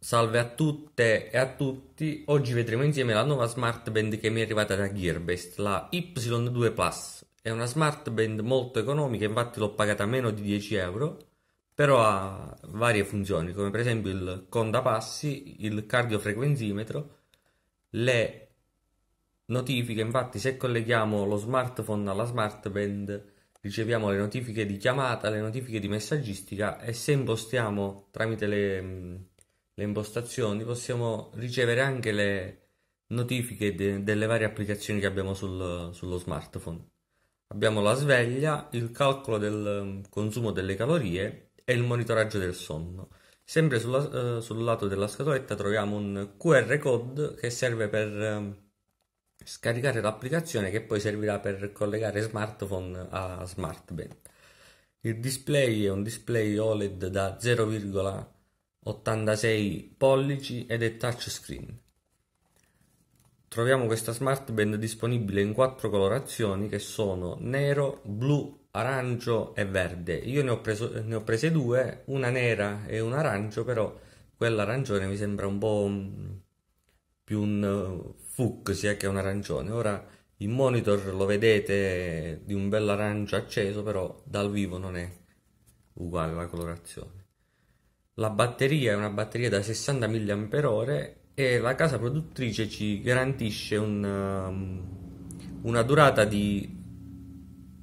Salve a tutte e a tutti, oggi vedremo insieme la nuova smart band che mi è arrivata da Gearbest, la Y2 Plus. È una smart band molto economica, infatti l'ho pagata meno di 10 euro, però ha varie funzioni come per esempio il contapassi, il cardiofrequenzimetro, le notifiche, infatti se colleghiamo lo smartphone alla smart band riceviamo le notifiche di chiamata, le notifiche di messaggistica e se impostiamo tramite le le impostazioni possiamo ricevere anche le notifiche de delle varie applicazioni che abbiamo sul, sullo smartphone. Abbiamo la sveglia, il calcolo del mm, consumo delle calorie e il monitoraggio del sonno. Sempre sulla, eh, sul lato della scatoletta troviamo un QR code che serve per eh, scaricare l'applicazione che poi servirà per collegare smartphone a smartband. Il display è un display OLED da 0,1 86 pollici ed è touchscreen. Troviamo questa smart band disponibile in quattro colorazioni che sono nero, blu, arancio e verde. Io ne ho, preso, ne ho prese due, una nera e un arancio, però quella arancione mi sembra un po' più un eh, fuc sia che un arancione. Ora in monitor lo vedete di un bell'arancio acceso, però dal vivo non è uguale la colorazione. La batteria è una batteria da 60 mAh e la casa produttrice ci garantisce un, um, una durata di,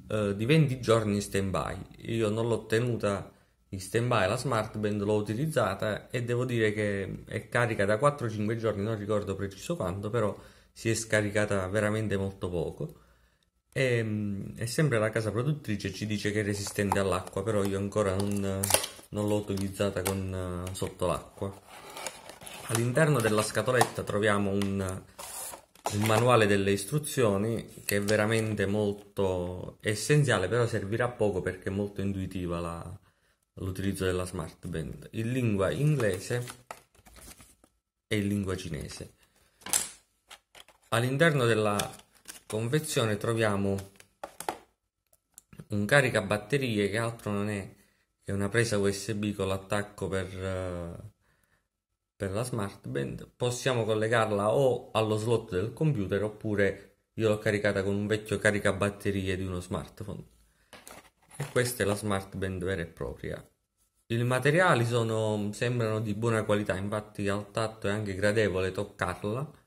uh, di 20 giorni in stand-by. Io non l'ho tenuta in stand-by la smartband l'ho utilizzata e devo dire che è carica da 4-5 giorni, non ricordo preciso quanto, però si è scaricata veramente molto poco. E, mm, e sempre la casa produttrice ci dice che è resistente all'acqua, però io ancora non non l'ho utilizzata con, uh, eh, sotto l'acqua. All'interno della scatoletta troviamo un, un manuale delle istruzioni che è veramente molto essenziale, però servirà poco perché è molto intuitiva l'utilizzo della smart band in lingua inglese e in lingua cinese. All'interno della confezione troviamo un caricabatterie che altro non è è una presa USB con l'attacco per, eh, per la smartband. Possiamo collegarla o allo slot del computer oppure io l'ho caricata con un vecchio caricabatterie di uno smartphone. E questa è la smartband vera e propria. I materiali sono, sembrano di buona qualità, infatti al tatto è anche gradevole toccarla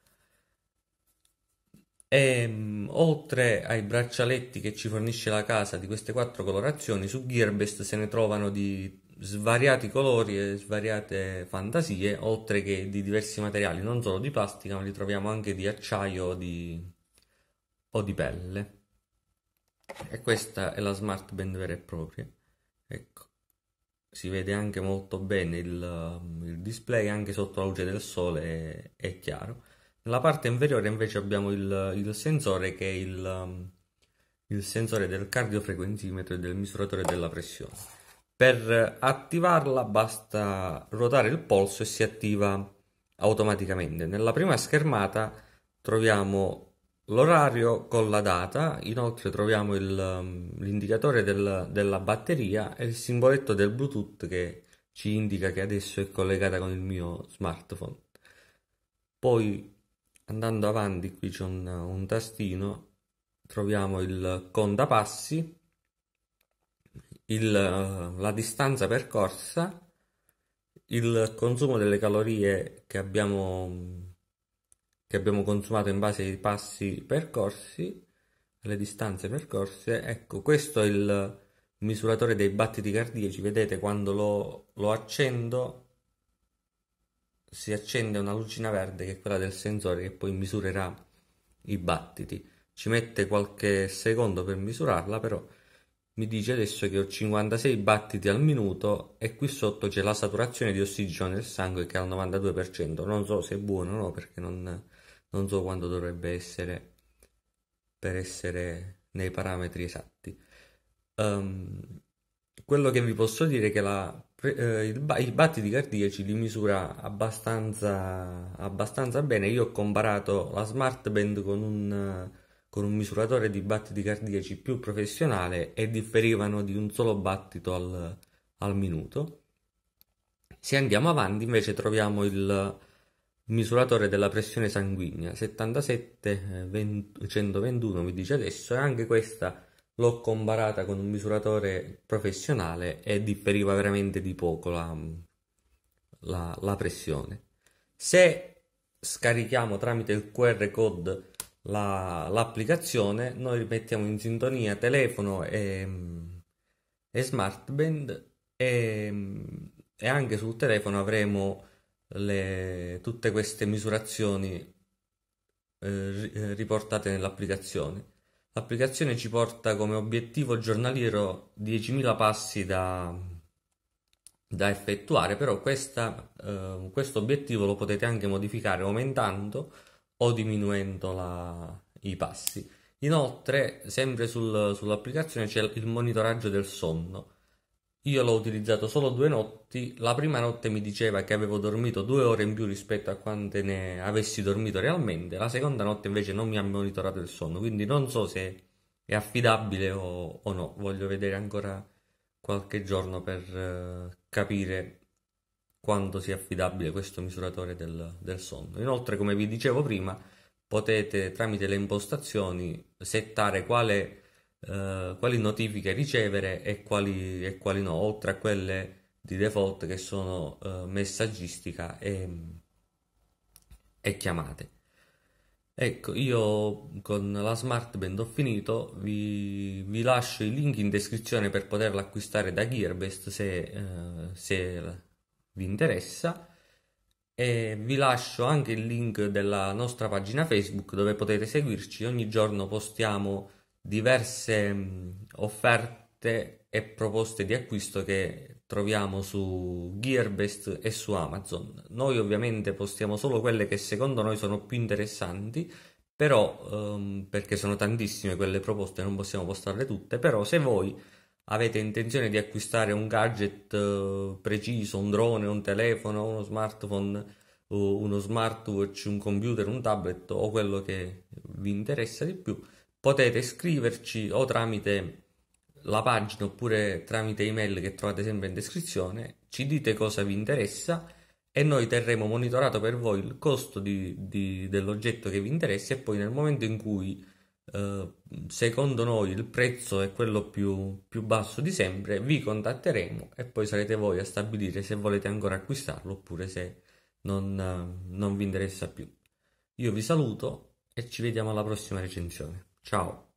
e, ehm, oltre ai braccialetti che ci fornisce la casa di queste quattro colorazioni, su Gearbest se ne trovano di svariati colori e svariate fantasie, oltre che di diversi materiali, non solo di plastica, ma li troviamo anche di acciaio o di, o di pelle. E questa è la smart band vera e propria. Ecco, si vede anche molto bene il, il display, anche sotto la luce del sole è, è chiaro. Nella parte inferiore invece abbiamo il, il sensore che è il, um, il sensore del cardiofrequenzimetro e del misuratore della pressione. Per attivarla basta ruotare il polso e si attiva automaticamente. Nella prima schermata troviamo l'orario con la data, inoltre troviamo il, um, l'indicatore del, della batteria e il simboletto del Bluetooth che ci indica che adesso è collegata con il mio smartphone. Poi andando avanti qui c'è un, un tastino troviamo il contapassi il, eh, la distanza percorsa il consumo delle calorie che abbiamo, che abbiamo consumato in base ai passi percorsi alle distanze percorse ecco questo è il misuratore dei battiti cardiaci vedete quando lo, lo accendo si accende una lucina verde che è quella del sensore che poi misurerà i battiti. Ci mette qualche secondo per misurarla, però mi dice adesso che ho 56 battiti al minuto e qui sotto c'è la saturazione di ossigeno nel sangue che è al 92%. Non so se è buono o no perché non, non so quando dovrebbe essere per essere nei parametri esatti. Um, quello che vi posso dire è che la eh, i battiti cardiaci li misura abbastanza, abbastanza bene. Io ho comparato la smartband con un, con un misuratore di battiti cardiaci più professionale e differivano di un solo battito al, al minuto. Se andiamo avanti, invece, troviamo il misuratore della pressione sanguigna 77 20, 121 mi dice adesso, e anche questa l'ho comparata con un misuratore professionale e differiva veramente di poco la, la, la pressione. Se scarichiamo tramite il QR code la, l'applicazione, noi mettiamo in sintonia telefono e, e smartband e, e, anche sul telefono avremo le, tutte queste misurazioni eh, riportate nell'applicazione. L'applicazione ci porta come obiettivo giornaliero 10.000 passi da, da effettuare, però questa, eh, questo obiettivo lo potete anche modificare aumentando o diminuendo la, i passi. Inoltre, sempre sul, sull'applicazione c'è il monitoraggio del sonno io l'ho utilizzato solo due notti, la prima notte mi diceva che avevo dormito due ore in più rispetto a quante ne avessi dormito realmente, la seconda notte invece non mi ha monitorato il sonno, quindi non so se è affidabile o, o no, voglio vedere ancora qualche giorno per eh, capire quanto sia affidabile questo misuratore del, del sonno. Inoltre, come vi dicevo prima, potete tramite le impostazioni settare quale eh, quali notifiche ricevere e quali, e quali, no, oltre a quelle di default che sono eh, messaggistica e, e chiamate. Ecco, io con la Smart Band ho finito, vi, vi, lascio i link in descrizione per poterla acquistare da Gearbest se, eh, se, vi interessa e vi lascio anche il link della nostra pagina Facebook dove potete seguirci, ogni giorno postiamo diverse mm, offerte e proposte di acquisto che troviamo su Gearbest e su Amazon. Noi ovviamente postiamo solo quelle che secondo noi sono più interessanti, però ehm, perché sono tantissime quelle proposte non possiamo postarle tutte, però se voi avete intenzione di acquistare un gadget eh, preciso, un drone, un telefono, uno smartphone, uno smartwatch, un computer, un tablet o quello che vi interessa di più, potete scriverci o tramite la pagina oppure tramite email che trovate sempre in descrizione, ci dite cosa vi interessa e noi terremo monitorato per voi il costo di, di, dell'oggetto che vi interessa e poi nel momento in cui eh, secondo noi il prezzo è quello più, più basso di sempre vi contatteremo e poi sarete voi a stabilire se volete ancora acquistarlo oppure se non, eh, non vi interessa più. Io vi saluto e ci vediamo alla prossima recensione. Tchau.